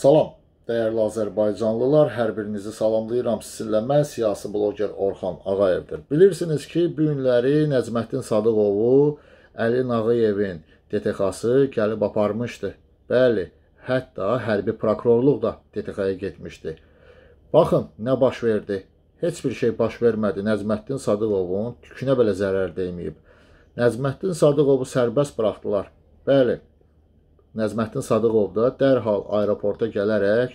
Salam, dəyərli Azərbaycanlılar, hər birinizi salamlayıram. Sizinlə mən siyasi bloger Orxan Ağayevdir. Bilirsiniz ki, bu günləri Nəcməddin Sadıqovu Əli Nağıyevin DTX-ı gəlib aparmışdı. Bəli, hətta hərbi prokurorluq da DTX-ya getmişdi. Baxın, nə baş verdi? Heç bir şey baş vermədi. Nəcməddin Sadıqovun tükünə belə zərər deyməyib. Nəcməddin Sadıqovu sərbəst buraxdılar. Bəli, Nəzməddin Sadıqov da dərhal aeroporta gələrək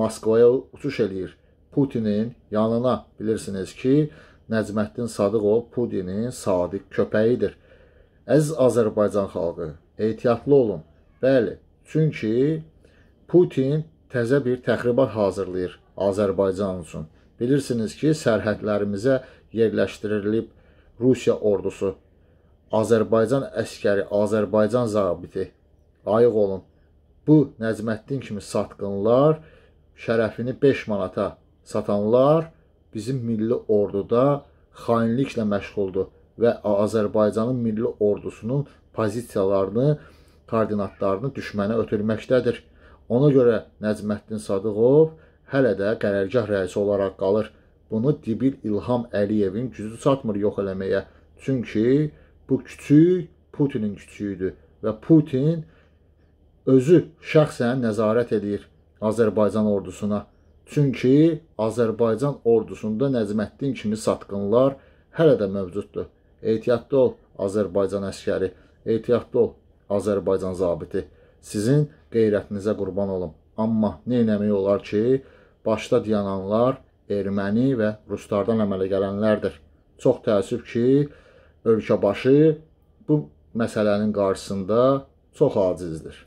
Moskvaya uçuş eləyir. Putinin yanına bilirsiniz ki, Nəcməddin Sadıqov Putinin sadiq köpəyidir. Əziz Azərbaycan xalqı, ehtiyatlı olun. Bəli, çünki Putin təzə bir təxribat hazırlayır Azərbaycan üçün. Bilirsiniz ki, sərhədlərimizə yerləşdirilib Rusiya ordusu, Azərbaycan əskəri, Azərbaycan zabiti ayıq olun. Bu Nəcməddin kimi satqınlar, şərəfini 5 manata satanlar bizim milli orduda xainliklə məşğuldur və Azərbaycanın milli ordusunun pozisiyalarını, koordinatlarını düşmənə ötürməkdədir. Ona görə Nəcməddin Sadıqov hələ də qərərgah rəisi olaraq qalır. Bunu Dibil İlham Əliyevin gücü çatmır yox eləməyə. Çünki bu küçük Putinin küçüyüdür və Putin özü şəxsən nəzarət edir Azərbaycan ordusuna. Çünki Azərbaycan ordusunda Nəcməddin kimi satqınlar hələ də mövcuddur. Ehtiyatlı ol Azərbaycan əskəri, ehtiyatlı ol Azərbaycan zabiti. Sizin qeyrətinizə qurban olum. Amma nə etmək olar ki, başda dayananlar erməni və ruslardan əmələ gələnlərdir. Çox təəssüf ki, ölkəbaşı bu məsələnin qarşısında çox acizdir.